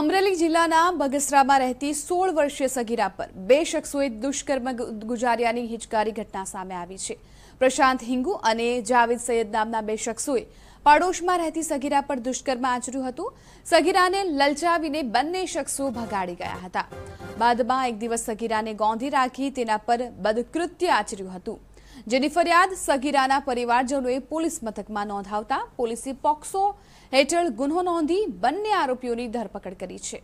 અમરેલી જિલ્લાના બગસરામાં રહેતી સોળ વર્ષીય સગીરા પર બે શખ્સોએ દુષ્કર્મ ગુજાર્યાની હિચકારી ઘટના સામે આવી છે પ્રશાંત હિંગુ અને જાવેદ સૈયદ નામના બે શખ્સોએ પાડોશમાં રહેતી સગીરા પર દુષ્કર્મ આચર્યું હતું સગીરાને લલચાવીને બંને શખ્સો ભગાડી ગયા હતા બાદમાં એક દિવસ સગીરાને ગોંધી રાખી તેના પર બદકૃત્ય આચર્યું હતું જેની ફરિયાદ સગીરાના પરિવારજનોએ પોલીસ મથકમાં નોંધાવતા પોલીસે પોક્સો હેઠળ ગુન્હો નોંધી બંને આરોપીઓની ધરપકડ કરી છે